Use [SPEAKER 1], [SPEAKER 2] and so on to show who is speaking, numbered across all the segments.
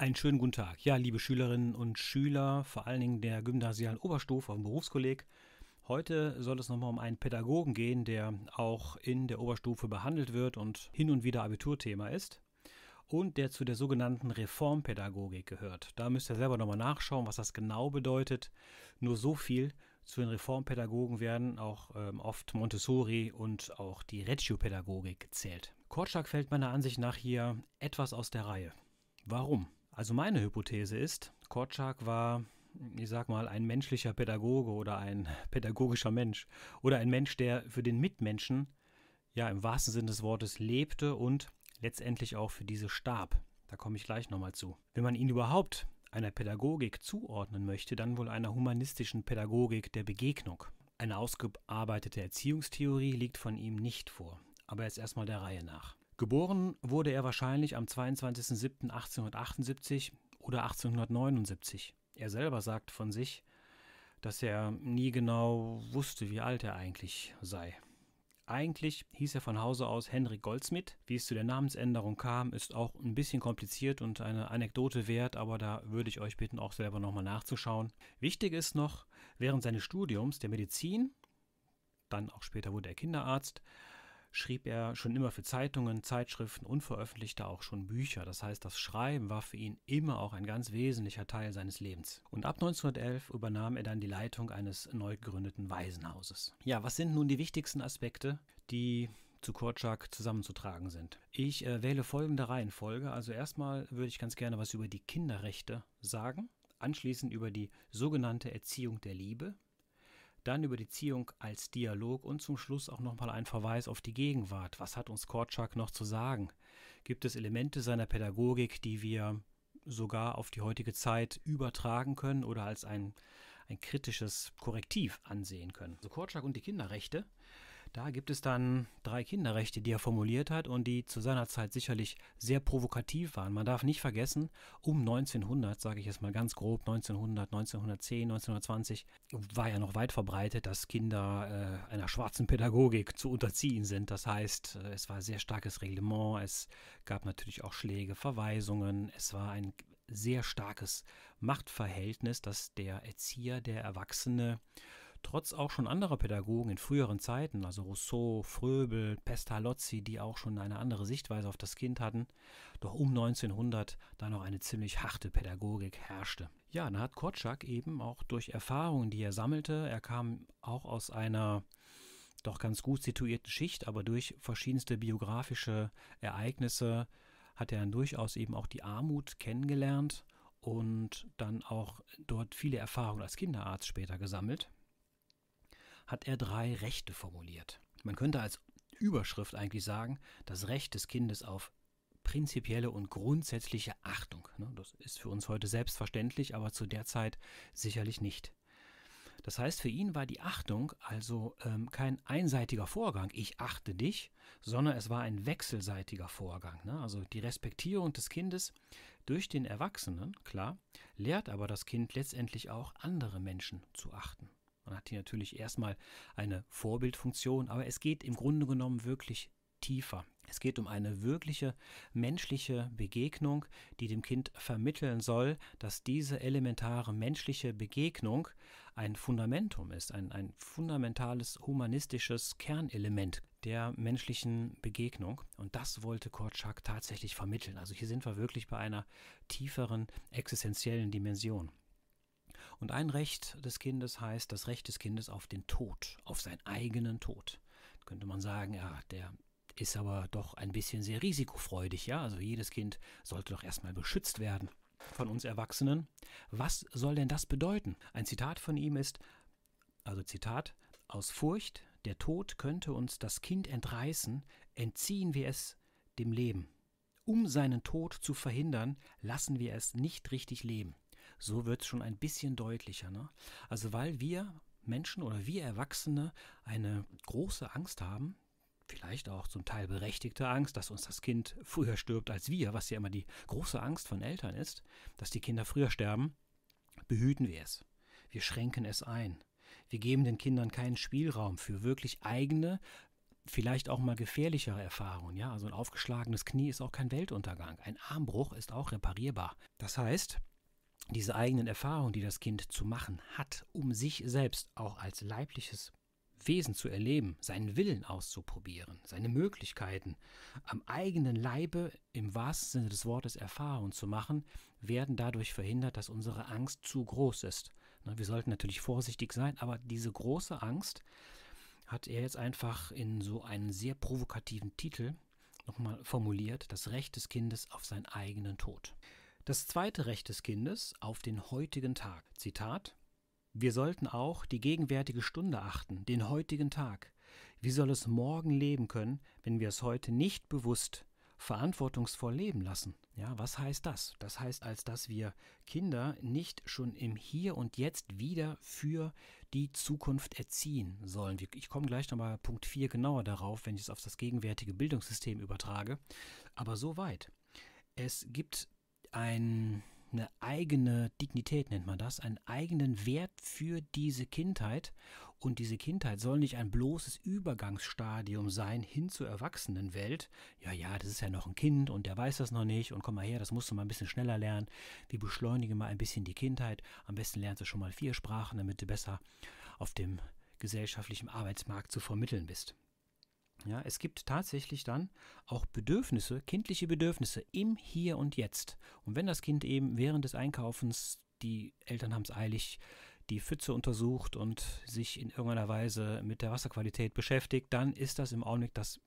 [SPEAKER 1] Einen schönen guten Tag. Ja, liebe Schülerinnen und Schüler, vor allen Dingen der gymnasialen Oberstufe und Berufskolleg. Heute soll es nochmal um einen Pädagogen gehen, der auch in der Oberstufe behandelt wird und hin und wieder Abiturthema ist und der zu der sogenannten Reformpädagogik gehört. Da müsst ihr selber nochmal nachschauen, was das genau bedeutet. Nur so viel zu den Reformpädagogen werden auch ähm, oft Montessori und auch die Reggio-Pädagogik gezählt. Kortschlag fällt meiner Ansicht nach hier etwas aus der Reihe. Warum? Also meine Hypothese ist, Korczak war, ich sag mal, ein menschlicher Pädagoge oder ein pädagogischer Mensch oder ein Mensch, der für den Mitmenschen, ja, im wahrsten Sinne des Wortes lebte und letztendlich auch für diese starb. Da komme ich gleich nochmal zu. Wenn man ihn überhaupt einer Pädagogik zuordnen möchte, dann wohl einer humanistischen Pädagogik der Begegnung. Eine ausgearbeitete Erziehungstheorie liegt von ihm nicht vor, aber jetzt erstmal der Reihe nach. Geboren wurde er wahrscheinlich am 22.07.1878 oder 1879. Er selber sagt von sich, dass er nie genau wusste, wie alt er eigentlich sei. Eigentlich hieß er von Hause aus Henrik Goldsmith. Wie es zu der Namensänderung kam, ist auch ein bisschen kompliziert und eine Anekdote wert, aber da würde ich euch bitten, auch selber nochmal nachzuschauen. Wichtig ist noch, während seines Studiums der Medizin, dann auch später wurde er Kinderarzt, schrieb er schon immer für Zeitungen, Zeitschriften und veröffentlichte auch schon Bücher. Das heißt, das Schreiben war für ihn immer auch ein ganz wesentlicher Teil seines Lebens. Und ab 1911 übernahm er dann die Leitung eines neu gegründeten Waisenhauses. Ja, was sind nun die wichtigsten Aspekte, die zu Kurczak zusammenzutragen sind. Ich äh, wähle folgende Reihenfolge. Also erstmal würde ich ganz gerne was über die Kinderrechte sagen, anschließend über die sogenannte Erziehung der Liebe, dann über die Ziehung als Dialog und zum Schluss auch nochmal ein Verweis auf die Gegenwart. Was hat uns Korczak noch zu sagen? Gibt es Elemente seiner Pädagogik, die wir sogar auf die heutige Zeit übertragen können oder als ein ein kritisches Korrektiv ansehen können. So also Korczak und die Kinderrechte. Da gibt es dann drei Kinderrechte, die er formuliert hat und die zu seiner Zeit sicherlich sehr provokativ waren. Man darf nicht vergessen, um 1900, sage ich jetzt mal ganz grob, 1900, 1910, 1920, war ja noch weit verbreitet, dass Kinder äh, einer schwarzen Pädagogik zu unterziehen sind. Das heißt, äh, es war sehr starkes Reglement, es gab natürlich auch Schläge, Verweisungen, es war ein sehr starkes Machtverhältnis, dass der Erzieher, der Erwachsene, trotz auch schon anderer Pädagogen in früheren Zeiten, also Rousseau, Fröbel, Pestalozzi, die auch schon eine andere Sichtweise auf das Kind hatten, doch um 1900 da noch eine ziemlich harte Pädagogik herrschte. Ja, dann hat Korczak eben auch durch Erfahrungen, die er sammelte, er kam auch aus einer doch ganz gut situierten Schicht, aber durch verschiedenste biografische Ereignisse hat er dann durchaus eben auch die Armut kennengelernt und dann auch dort viele Erfahrungen als Kinderarzt später gesammelt, hat er drei Rechte formuliert. Man könnte als Überschrift eigentlich sagen, das Recht des Kindes auf prinzipielle und grundsätzliche Achtung. Ne, das ist für uns heute selbstverständlich, aber zu der Zeit sicherlich nicht. Das heißt, für ihn war die Achtung also ähm, kein einseitiger Vorgang, ich achte dich, sondern es war ein wechselseitiger Vorgang. Ne? Also die Respektierung des Kindes durch den Erwachsenen, klar, lehrt aber das Kind letztendlich auch, andere Menschen zu achten. Man hat hier natürlich erstmal eine Vorbildfunktion, aber es geht im Grunde genommen wirklich tiefer. Es geht um eine wirkliche menschliche Begegnung, die dem Kind vermitteln soll, dass diese elementare menschliche Begegnung ein Fundamentum ist, ein, ein fundamentales humanistisches Kernelement der menschlichen Begegnung. Und das wollte Korczak tatsächlich vermitteln. Also hier sind wir wirklich bei einer tieferen existenziellen Dimension. Und ein Recht des Kindes heißt das Recht des Kindes auf den Tod, auf seinen eigenen Tod. Könnte man sagen, ja, der ist aber doch ein bisschen sehr risikofreudig, ja. Also jedes Kind sollte doch erstmal beschützt werden von uns Erwachsenen. Was soll denn das bedeuten? Ein Zitat von ihm ist, also Zitat, aus Furcht, der Tod könnte uns das Kind entreißen, entziehen wir es dem Leben. Um seinen Tod zu verhindern, lassen wir es nicht richtig leben. So wird es schon ein bisschen deutlicher. Ne? Also weil wir Menschen oder wir Erwachsene eine große Angst haben, vielleicht auch zum Teil berechtigte Angst, dass uns das Kind früher stirbt als wir, was ja immer die große Angst von Eltern ist, dass die Kinder früher sterben, behüten wir es. Wir schränken es ein. Wir geben den Kindern keinen Spielraum für wirklich eigene, vielleicht auch mal gefährlichere Erfahrungen. Ja, also ein aufgeschlagenes Knie ist auch kein Weltuntergang. Ein Armbruch ist auch reparierbar. Das heißt, diese eigenen Erfahrungen, die das Kind zu machen hat, um sich selbst auch als leibliches Wesen zu erleben, seinen Willen auszuprobieren, seine Möglichkeiten am eigenen Leibe im wahrsten Sinne des Wortes Erfahrung zu machen, werden dadurch verhindert, dass unsere Angst zu groß ist. Wir sollten natürlich vorsichtig sein, aber diese große Angst hat er jetzt einfach in so einen sehr provokativen Titel nochmal formuliert, das Recht des Kindes auf seinen eigenen Tod. Das zweite Recht des Kindes auf den heutigen Tag. Zitat wir sollten auch die gegenwärtige Stunde achten, den heutigen Tag. Wie soll es morgen leben können, wenn wir es heute nicht bewusst verantwortungsvoll leben lassen? Ja, was heißt das? Das heißt, als dass wir Kinder nicht schon im Hier und Jetzt wieder für die Zukunft erziehen sollen. Ich komme gleich nochmal Punkt 4 genauer darauf, wenn ich es auf das gegenwärtige Bildungssystem übertrage. Aber so weit. Es gibt ein eine eigene Dignität, nennt man das, einen eigenen Wert für diese Kindheit. Und diese Kindheit soll nicht ein bloßes Übergangsstadium sein hin zur Erwachsenenwelt. Ja, ja, das ist ja noch ein Kind und der weiß das noch nicht und komm mal her, das musst du mal ein bisschen schneller lernen. Wir beschleunigen mal ein bisschen die Kindheit. Am besten lernst du schon mal vier Sprachen, damit du besser auf dem gesellschaftlichen Arbeitsmarkt zu vermitteln bist. Ja, es gibt tatsächlich dann auch Bedürfnisse, kindliche Bedürfnisse im Hier und Jetzt. Und wenn das Kind eben während des Einkaufens, die Eltern haben es eilig, die Pfütze untersucht und sich in irgendeiner Weise mit der Wasserqualität beschäftigt, dann ist das im Augenblick das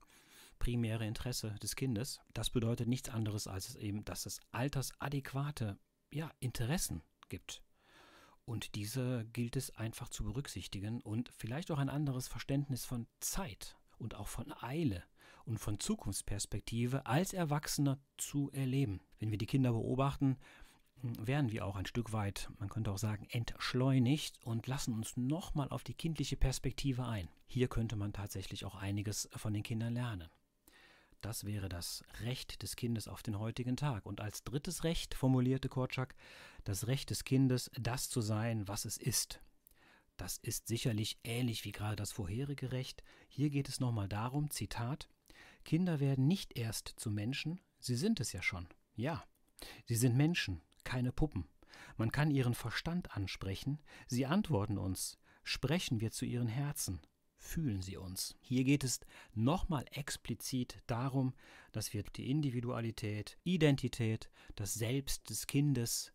[SPEAKER 1] primäre Interesse des Kindes. Das bedeutet nichts anderes als eben, dass es altersadäquate ja, Interessen gibt. Und diese gilt es einfach zu berücksichtigen und vielleicht auch ein anderes Verständnis von Zeit und auch von Eile und von Zukunftsperspektive als Erwachsener zu erleben. Wenn wir die Kinder beobachten, werden wir auch ein Stück weit, man könnte auch sagen, entschleunigt und lassen uns nochmal auf die kindliche Perspektive ein. Hier könnte man tatsächlich auch einiges von den Kindern lernen. Das wäre das Recht des Kindes auf den heutigen Tag. Und als drittes Recht formulierte Korczak das Recht des Kindes, das zu sein, was es ist. Das ist sicherlich ähnlich wie gerade das vorherige Recht. Hier geht es nochmal darum, Zitat, Kinder werden nicht erst zu Menschen, sie sind es ja schon. Ja, sie sind Menschen, keine Puppen. Man kann ihren Verstand ansprechen, sie antworten uns, sprechen wir zu ihren Herzen, fühlen sie uns. Hier geht es nochmal explizit darum, dass wir die Individualität, Identität, das Selbst des Kindes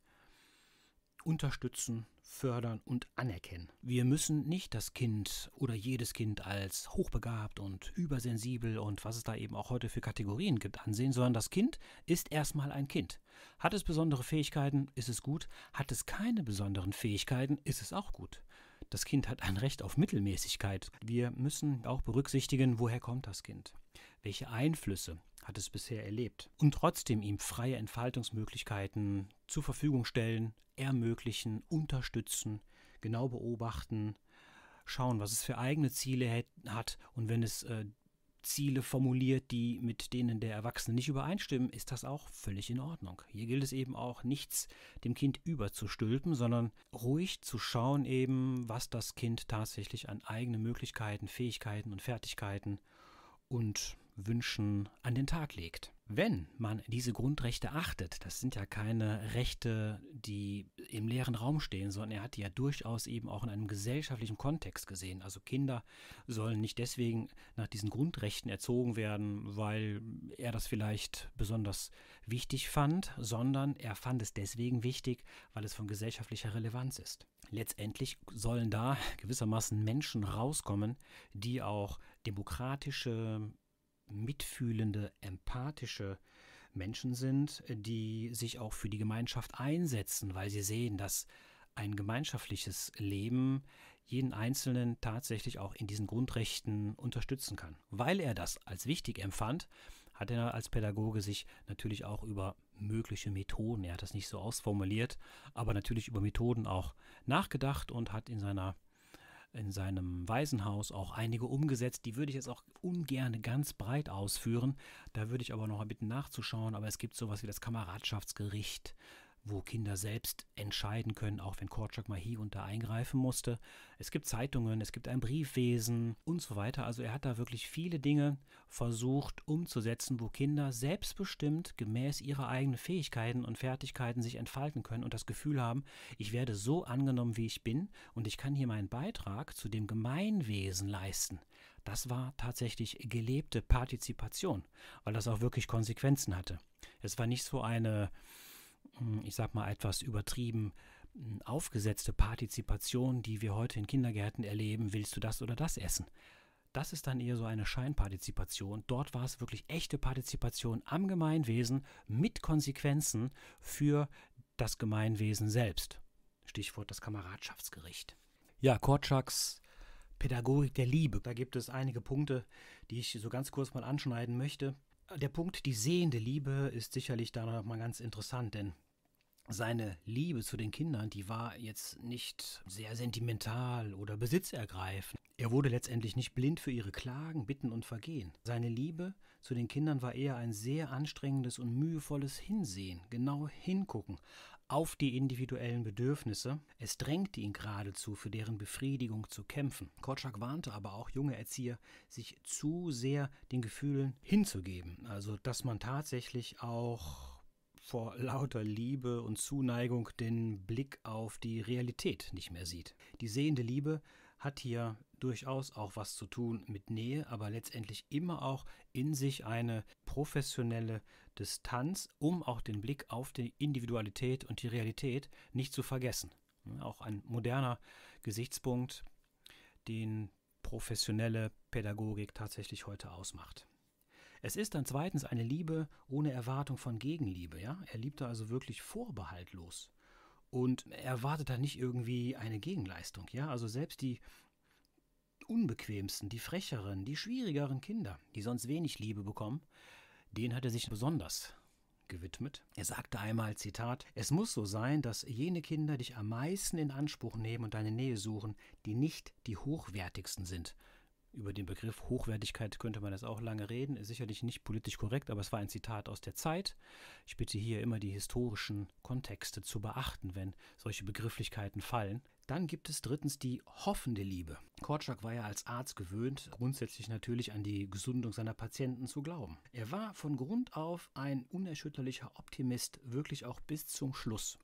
[SPEAKER 1] unterstützen, fördern und anerkennen. Wir müssen nicht das Kind oder jedes Kind als hochbegabt und übersensibel und was es da eben auch heute für Kategorien gibt ansehen, sondern das Kind ist erstmal ein Kind. Hat es besondere Fähigkeiten, ist es gut. Hat es keine besonderen Fähigkeiten, ist es auch gut. Das Kind hat ein Recht auf Mittelmäßigkeit. Wir müssen auch berücksichtigen, woher kommt das Kind? Welche Einflüsse hat es bisher erlebt. Und trotzdem ihm freie Entfaltungsmöglichkeiten zur Verfügung stellen, ermöglichen, unterstützen, genau beobachten, schauen, was es für eigene Ziele hat und wenn es äh, Ziele formuliert, die mit denen der Erwachsene nicht übereinstimmen, ist das auch völlig in Ordnung. Hier gilt es eben auch, nichts dem Kind überzustülpen, sondern ruhig zu schauen eben, was das Kind tatsächlich an eigenen Möglichkeiten, Fähigkeiten und Fertigkeiten und Wünschen an den Tag legt. Wenn man diese Grundrechte achtet, das sind ja keine Rechte, die im leeren Raum stehen, sondern er hat die ja durchaus eben auch in einem gesellschaftlichen Kontext gesehen. Also Kinder sollen nicht deswegen nach diesen Grundrechten erzogen werden, weil er das vielleicht besonders wichtig fand, sondern er fand es deswegen wichtig, weil es von gesellschaftlicher Relevanz ist. Letztendlich sollen da gewissermaßen Menschen rauskommen, die auch demokratische mitfühlende, empathische Menschen sind, die sich auch für die Gemeinschaft einsetzen, weil sie sehen, dass ein gemeinschaftliches Leben jeden Einzelnen tatsächlich auch in diesen Grundrechten unterstützen kann. Weil er das als wichtig empfand, hat er als Pädagoge sich natürlich auch über mögliche Methoden, er hat das nicht so ausformuliert, aber natürlich über Methoden auch nachgedacht und hat in seiner in seinem Waisenhaus auch einige umgesetzt. Die würde ich jetzt auch ungern ganz breit ausführen. Da würde ich aber noch bitten nachzuschauen. Aber es gibt sowas wie das Kameradschaftsgericht, wo Kinder selbst entscheiden können, auch wenn Korczak mal hier und da eingreifen musste. Es gibt Zeitungen, es gibt ein Briefwesen und so weiter. Also er hat da wirklich viele Dinge versucht umzusetzen, wo Kinder selbstbestimmt gemäß ihrer eigenen Fähigkeiten und Fertigkeiten sich entfalten können und das Gefühl haben, ich werde so angenommen, wie ich bin und ich kann hier meinen Beitrag zu dem Gemeinwesen leisten. Das war tatsächlich gelebte Partizipation, weil das auch wirklich Konsequenzen hatte. Es war nicht so eine ich sag mal etwas übertrieben aufgesetzte Partizipation, die wir heute in Kindergärten erleben, willst du das oder das essen? Das ist dann eher so eine Scheinpartizipation. Dort war es wirklich echte Partizipation am Gemeinwesen mit Konsequenzen für das Gemeinwesen selbst. Stichwort das Kameradschaftsgericht. Ja, Korczaks Pädagogik der Liebe. Da gibt es einige Punkte, die ich so ganz kurz mal anschneiden möchte. Der Punkt die sehende Liebe ist sicherlich da nochmal ganz interessant, denn seine Liebe zu den Kindern, die war jetzt nicht sehr sentimental oder besitzergreifend. Er wurde letztendlich nicht blind für ihre Klagen, Bitten und Vergehen. Seine Liebe zu den Kindern war eher ein sehr anstrengendes und mühevolles Hinsehen, genau hingucken auf die individuellen Bedürfnisse. Es drängte ihn geradezu, für deren Befriedigung zu kämpfen. Korczak warnte aber auch junge Erzieher, sich zu sehr den Gefühlen hinzugeben. Also, dass man tatsächlich auch vor lauter Liebe und Zuneigung den Blick auf die Realität nicht mehr sieht. Die sehende Liebe hat hier durchaus auch was zu tun mit Nähe, aber letztendlich immer auch in sich eine professionelle Distanz, um auch den Blick auf die Individualität und die Realität nicht zu vergessen. Auch ein moderner Gesichtspunkt, den professionelle Pädagogik tatsächlich heute ausmacht. Es ist dann zweitens eine Liebe ohne Erwartung von Gegenliebe, ja? Er da also wirklich vorbehaltlos und erwartet da nicht irgendwie eine Gegenleistung, ja? Also selbst die unbequemsten, die frecheren, die schwierigeren Kinder, die sonst wenig Liebe bekommen, denen hat er sich besonders gewidmet. Er sagte einmal, Zitat, es muss so sein, dass jene Kinder dich am meisten in Anspruch nehmen und deine Nähe suchen, die nicht die hochwertigsten sind über den Begriff Hochwertigkeit könnte man das auch lange reden, ist sicherlich nicht politisch korrekt, aber es war ein Zitat aus der Zeit. Ich bitte hier immer die historischen Kontexte zu beachten, wenn solche Begrifflichkeiten fallen. Dann gibt es drittens die hoffende Liebe. Korczak war ja als Arzt gewöhnt, grundsätzlich natürlich an die Gesundung seiner Patienten zu glauben. Er war von Grund auf ein unerschütterlicher Optimist, wirklich auch bis zum Schluss.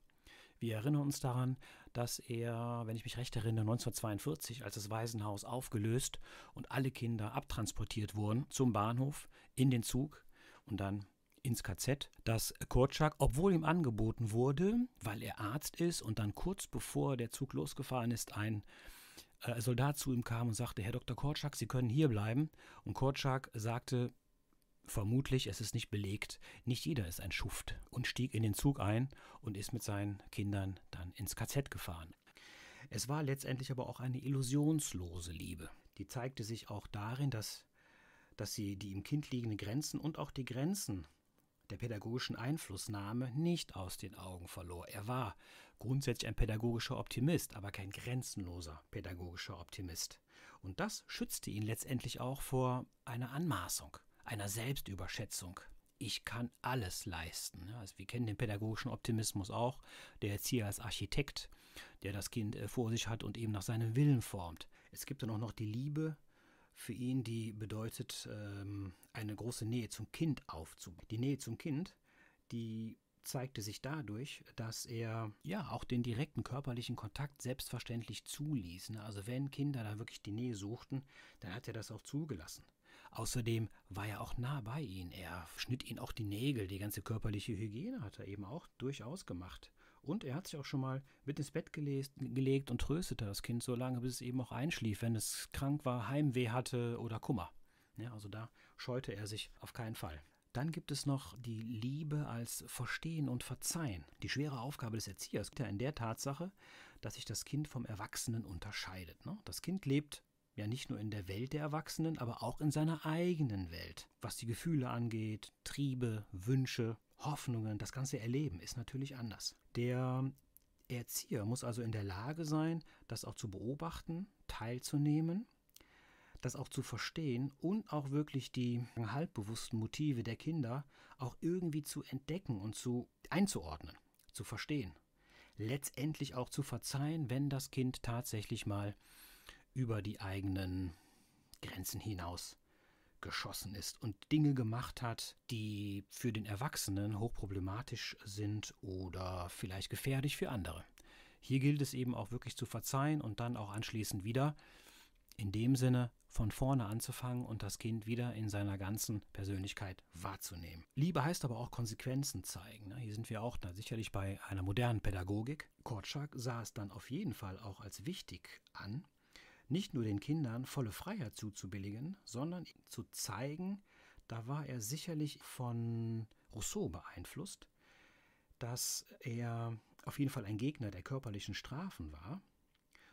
[SPEAKER 1] Wir erinnern uns daran, dass er, wenn ich mich recht erinnere, 1942, als das Waisenhaus aufgelöst und alle Kinder abtransportiert wurden zum Bahnhof, in den Zug und dann ins KZ, dass Kurczak, obwohl ihm angeboten wurde, weil er Arzt ist und dann kurz bevor der Zug losgefahren ist, ein äh, Soldat zu ihm kam und sagte, Herr Dr. Kurczak, Sie können hier bleiben. Und Kurczak sagte, Vermutlich, es ist nicht belegt, nicht jeder ist ein Schuft und stieg in den Zug ein und ist mit seinen Kindern dann ins KZ gefahren. Es war letztendlich aber auch eine illusionslose Liebe. Die zeigte sich auch darin, dass, dass sie die im Kind liegenden Grenzen und auch die Grenzen der pädagogischen Einflussnahme nicht aus den Augen verlor. Er war grundsätzlich ein pädagogischer Optimist, aber kein grenzenloser pädagogischer Optimist. Und das schützte ihn letztendlich auch vor einer Anmaßung einer Selbstüberschätzung. Ich kann alles leisten. Also wir kennen den pädagogischen Optimismus auch. Der jetzt hier als Architekt, der das Kind äh, vor sich hat und eben nach seinem Willen formt. Es gibt dann auch noch die Liebe für ihn, die bedeutet, ähm, eine große Nähe zum Kind aufzubauen. Die Nähe zum Kind, die zeigte sich dadurch, dass er ja auch den direkten körperlichen Kontakt selbstverständlich zuließ. Ne? Also wenn Kinder da wirklich die Nähe suchten, dann hat er das auch zugelassen. Außerdem war er auch nah bei ihnen. Er schnitt ihnen auch die Nägel. Die ganze körperliche Hygiene hat er eben auch durchaus gemacht. Und er hat sich auch schon mal mit ins Bett gelegt und tröstete das Kind so lange, bis es eben auch einschlief, wenn es krank war, Heimweh hatte oder Kummer. Ja, also da scheute er sich auf keinen Fall. Dann gibt es noch die Liebe als Verstehen und Verzeihen. Die schwere Aufgabe des Erziehers liegt ja in der Tatsache, dass sich das Kind vom Erwachsenen unterscheidet. Ne? Das Kind lebt ja nicht nur in der Welt der Erwachsenen, aber auch in seiner eigenen Welt. Was die Gefühle angeht, Triebe, Wünsche, Hoffnungen, das ganze Erleben ist natürlich anders. Der Erzieher muss also in der Lage sein, das auch zu beobachten, teilzunehmen, das auch zu verstehen und auch wirklich die halbbewussten Motive der Kinder auch irgendwie zu entdecken und zu einzuordnen, zu verstehen. Letztendlich auch zu verzeihen, wenn das Kind tatsächlich mal über die eigenen Grenzen hinaus geschossen ist und Dinge gemacht hat, die für den Erwachsenen hochproblematisch sind oder vielleicht gefährlich für andere. Hier gilt es eben auch wirklich zu verzeihen und dann auch anschließend wieder in dem Sinne von vorne anzufangen und das Kind wieder in seiner ganzen Persönlichkeit wahrzunehmen. Liebe heißt aber auch Konsequenzen zeigen. Ne? Hier sind wir auch na, sicherlich bei einer modernen Pädagogik. Korczak sah es dann auf jeden Fall auch als wichtig an, nicht nur den Kindern volle Freiheit zuzubilligen, sondern zu zeigen, da war er sicherlich von Rousseau beeinflusst, dass er auf jeden Fall ein Gegner der körperlichen Strafen war,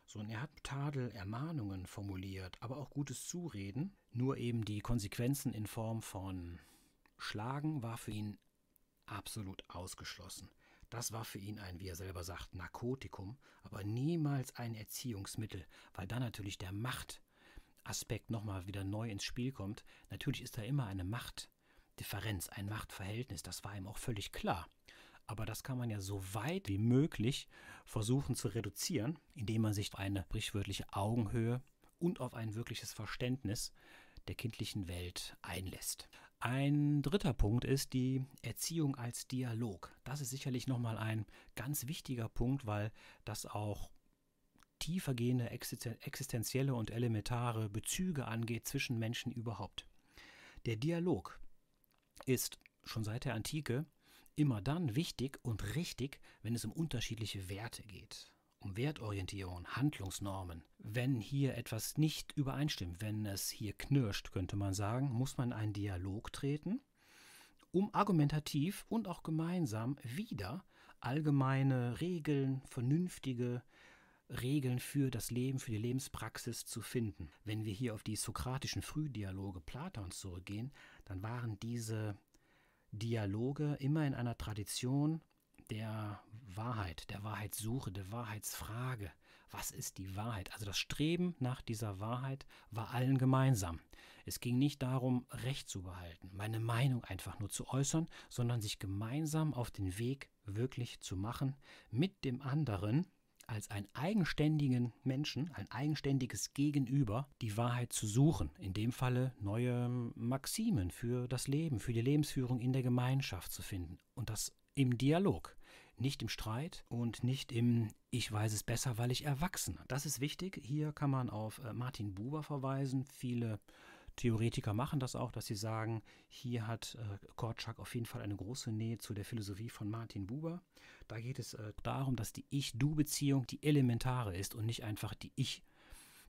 [SPEAKER 1] sondern er hat Tadel, Ermahnungen formuliert, aber auch gutes Zureden, nur eben die Konsequenzen in Form von Schlagen war für ihn absolut ausgeschlossen. Das war für ihn ein, wie er selber sagt, Narkotikum, aber niemals ein Erziehungsmittel, weil dann natürlich der Machtaspekt nochmal wieder neu ins Spiel kommt. Natürlich ist da immer eine Machtdifferenz, ein Machtverhältnis, das war ihm auch völlig klar. Aber das kann man ja so weit wie möglich versuchen zu reduzieren, indem man sich auf eine sprichwörtliche Augenhöhe und auf ein wirkliches Verständnis der kindlichen Welt einlässt. Ein dritter Punkt ist die Erziehung als Dialog. Das ist sicherlich nochmal ein ganz wichtiger Punkt, weil das auch tiefergehende existenzielle und elementare Bezüge angeht zwischen Menschen überhaupt. Der Dialog ist schon seit der Antike immer dann wichtig und richtig, wenn es um unterschiedliche Werte geht um Wertorientierung, Handlungsnormen. Wenn hier etwas nicht übereinstimmt, wenn es hier knirscht, könnte man sagen, muss man einen Dialog treten, um argumentativ und auch gemeinsam wieder allgemeine Regeln, vernünftige Regeln für das Leben, für die Lebenspraxis zu finden. Wenn wir hier auf die sokratischen Frühdialoge Platons zurückgehen, dann waren diese Dialoge immer in einer Tradition der Wahrheit, der Wahrheitssuche, der Wahrheitsfrage. Was ist die Wahrheit? Also das Streben nach dieser Wahrheit war allen gemeinsam. Es ging nicht darum, Recht zu behalten, meine Meinung einfach nur zu äußern, sondern sich gemeinsam auf den Weg wirklich zu machen, mit dem anderen als einen eigenständigen Menschen, ein eigenständiges Gegenüber, die Wahrheit zu suchen. In dem Falle neue Maximen für das Leben, für die Lebensführung in der Gemeinschaft zu finden. Und das im Dialog nicht im Streit und nicht im Ich weiß es besser, weil ich erwachsen. Das ist wichtig. Hier kann man auf äh, Martin Buber verweisen. Viele Theoretiker machen das auch, dass sie sagen, hier hat äh, Korczak auf jeden Fall eine große Nähe zu der Philosophie von Martin Buber. Da geht es äh, darum, dass die Ich-Du-Beziehung die elementare ist und nicht einfach die Ich-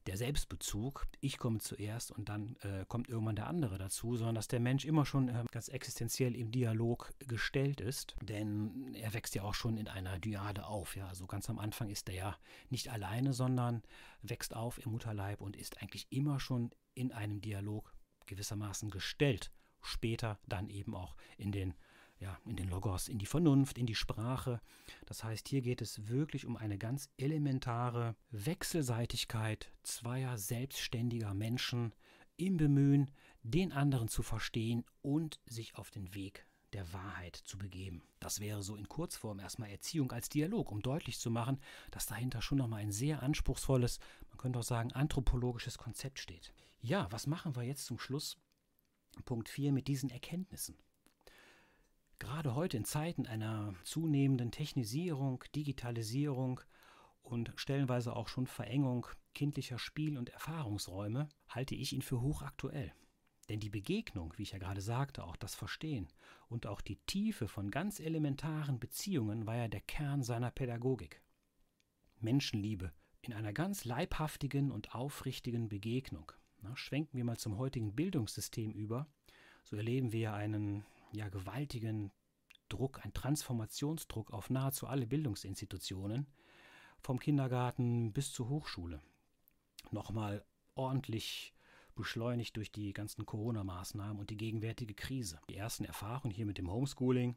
[SPEAKER 1] der Selbstbezug, ich komme zuerst und dann äh, kommt irgendwann der andere dazu, sondern dass der Mensch immer schon äh, ganz existenziell im Dialog gestellt ist, denn er wächst ja auch schon in einer Dyade auf, ja, also ganz am Anfang ist er ja nicht alleine, sondern wächst auf im Mutterleib und ist eigentlich immer schon in einem Dialog gewissermaßen gestellt, später dann eben auch in den ja, in den Logos, in die Vernunft, in die Sprache. Das heißt, hier geht es wirklich um eine ganz elementare Wechselseitigkeit zweier selbstständiger Menschen im Bemühen, den anderen zu verstehen und sich auf den Weg der Wahrheit zu begeben. Das wäre so in Kurzform erstmal Erziehung als Dialog, um deutlich zu machen, dass dahinter schon nochmal ein sehr anspruchsvolles, man könnte auch sagen, anthropologisches Konzept steht. Ja, was machen wir jetzt zum Schluss? Punkt 4 mit diesen Erkenntnissen. Gerade heute in Zeiten einer zunehmenden Technisierung, Digitalisierung und stellenweise auch schon Verengung kindlicher Spiel- und Erfahrungsräume halte ich ihn für hochaktuell. Denn die Begegnung, wie ich ja gerade sagte, auch das Verstehen und auch die Tiefe von ganz elementaren Beziehungen war ja der Kern seiner Pädagogik. Menschenliebe in einer ganz leibhaftigen und aufrichtigen Begegnung. Na, schwenken wir mal zum heutigen Bildungssystem über, so erleben wir einen ja, gewaltigen Druck, ein Transformationsdruck auf nahezu alle Bildungsinstitutionen, vom Kindergarten bis zur Hochschule. Nochmal ordentlich beschleunigt durch die ganzen Corona-Maßnahmen und die gegenwärtige Krise. Die ersten Erfahrungen hier mit dem Homeschooling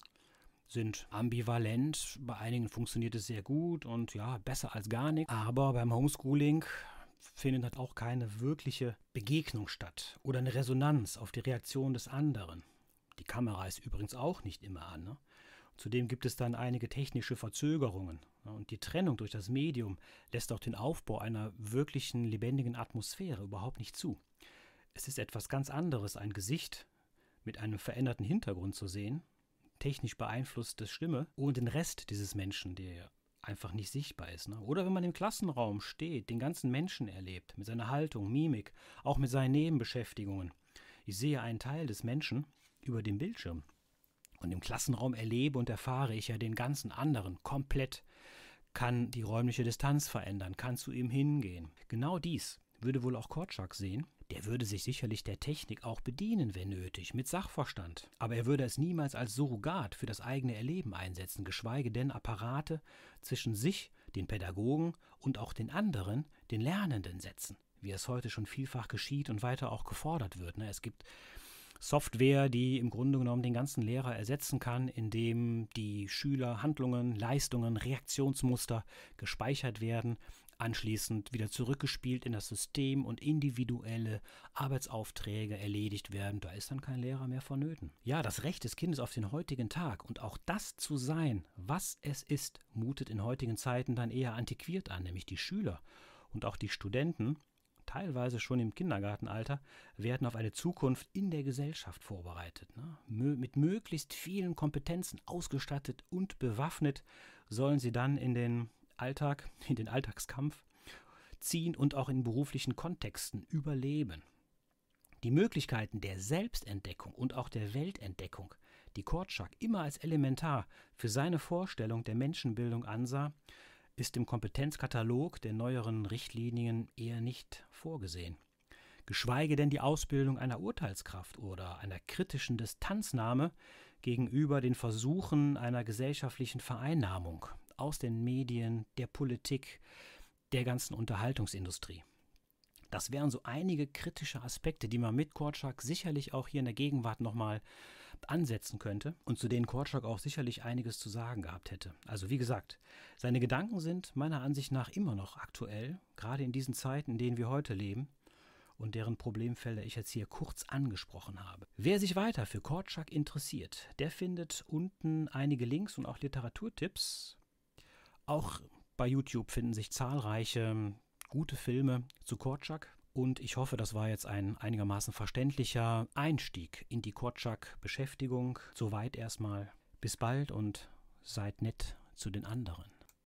[SPEAKER 1] sind ambivalent. Bei einigen funktioniert es sehr gut und ja, besser als gar nichts. Aber beim Homeschooling findet halt auch keine wirkliche Begegnung statt oder eine Resonanz auf die Reaktion des anderen. Die Kamera ist übrigens auch nicht immer an. Ne? Zudem gibt es dann einige technische Verzögerungen. Ne? Und die Trennung durch das Medium lässt auch den Aufbau einer wirklichen lebendigen Atmosphäre überhaupt nicht zu. Es ist etwas ganz anderes, ein Gesicht mit einem veränderten Hintergrund zu sehen, technisch beeinflusste Stimme und den Rest dieses Menschen, der einfach nicht sichtbar ist. Ne? Oder wenn man im Klassenraum steht, den ganzen Menschen erlebt, mit seiner Haltung, Mimik, auch mit seinen Nebenbeschäftigungen. Ich sehe einen Teil des Menschen, über dem Bildschirm. Und im Klassenraum erlebe und erfahre ich ja den ganzen anderen komplett, kann die räumliche Distanz verändern, kann zu ihm hingehen. Genau dies würde wohl auch Korczak sehen. Der würde sich sicherlich der Technik auch bedienen, wenn nötig, mit Sachverstand. Aber er würde es niemals als Surrogat für das eigene Erleben einsetzen, geschweige denn Apparate zwischen sich, den Pädagogen und auch den anderen, den Lernenden setzen wie es heute schon vielfach geschieht und weiter auch gefordert wird. Ne? Es gibt Software, die im Grunde genommen den ganzen Lehrer ersetzen kann, indem die Schüler Handlungen, Leistungen, Reaktionsmuster gespeichert werden, anschließend wieder zurückgespielt in das System und individuelle Arbeitsaufträge erledigt werden. Da ist dann kein Lehrer mehr vonnöten. Ja, das Recht des Kindes auf den heutigen Tag und auch das zu sein, was es ist, mutet in heutigen Zeiten dann eher antiquiert an, nämlich die Schüler und auch die Studenten teilweise schon im Kindergartenalter, werden auf eine Zukunft in der Gesellschaft vorbereitet. Ne? Mit möglichst vielen Kompetenzen ausgestattet und bewaffnet sollen sie dann in den Alltag, in den Alltagskampf ziehen und auch in beruflichen Kontexten überleben. Die Möglichkeiten der Selbstentdeckung und auch der Weltentdeckung, die Korczak immer als elementar für seine Vorstellung der Menschenbildung ansah, ist im Kompetenzkatalog der neueren Richtlinien eher nicht vorgesehen. Geschweige denn die Ausbildung einer Urteilskraft oder einer kritischen Distanznahme gegenüber den Versuchen einer gesellschaftlichen Vereinnahmung aus den Medien, der Politik, der ganzen Unterhaltungsindustrie. Das wären so einige kritische Aspekte, die man mit Korczak sicherlich auch hier in der Gegenwart nochmal ansetzen könnte und zu denen Korczak auch sicherlich einiges zu sagen gehabt hätte. Also wie gesagt, seine Gedanken sind meiner Ansicht nach immer noch aktuell, gerade in diesen Zeiten, in denen wir heute leben und deren Problemfelder ich jetzt hier kurz angesprochen habe. Wer sich weiter für Korczak interessiert, der findet unten einige Links und auch Literaturtipps. Auch bei YouTube finden sich zahlreiche gute Filme zu Korczak, und ich hoffe, das war jetzt ein einigermaßen verständlicher Einstieg in die Korczak-Beschäftigung. Soweit erstmal. Bis bald und seid nett zu den anderen.